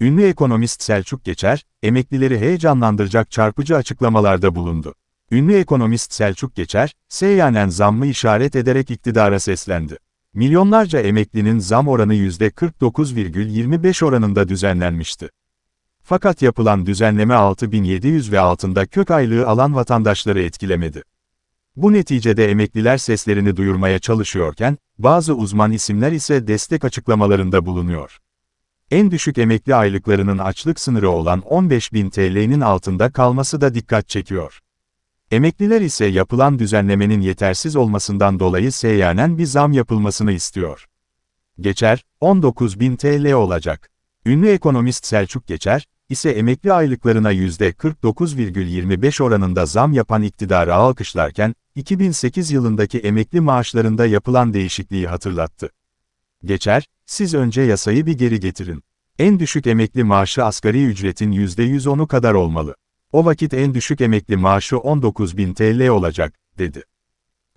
Ünlü ekonomist Selçuk Geçer, emeklileri heyecanlandıracak çarpıcı açıklamalarda bulundu. Ünlü ekonomist Selçuk Geçer, seyyanen zammı işaret ederek iktidara seslendi. Milyonlarca emeklinin zam oranı %49,25 oranında düzenlenmişti. Fakat yapılan düzenleme 6700 ve altında kök aylığı alan vatandaşları etkilemedi. Bu neticede emekliler seslerini duyurmaya çalışıyorken, bazı uzman isimler ise destek açıklamalarında bulunuyor en düşük emekli aylıklarının açlık sınırı olan 15.000 TL'nin altında kalması da dikkat çekiyor. Emekliler ise yapılan düzenlemenin yetersiz olmasından dolayı seyyanen bir zam yapılmasını istiyor. Geçer, 19.000 TL olacak. Ünlü ekonomist Selçuk Geçer, ise emekli aylıklarına %49,25 oranında zam yapan iktidarı alkışlarken, 2008 yılındaki emekli maaşlarında yapılan değişikliği hatırlattı. Geçer, siz önce yasayı bir geri getirin. En düşük emekli maaşı asgari ücretin %110'u kadar olmalı. O vakit en düşük emekli maaşı 19.000 TL olacak, dedi.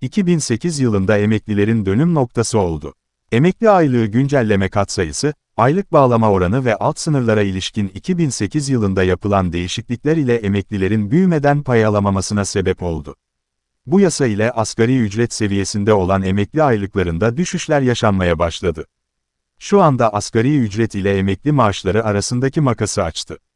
2008 yılında emeklilerin dönüm noktası oldu. Emekli aylığı güncelleme katsayısı, aylık bağlama oranı ve alt sınırlara ilişkin 2008 yılında yapılan değişiklikler ile emeklilerin büyümeden pay alamamasına sebep oldu. Bu yasa ile asgari ücret seviyesinde olan emekli aylıklarında düşüşler yaşanmaya başladı şu anda asgari ücret ile emekli maaşları arasındaki makası açtı.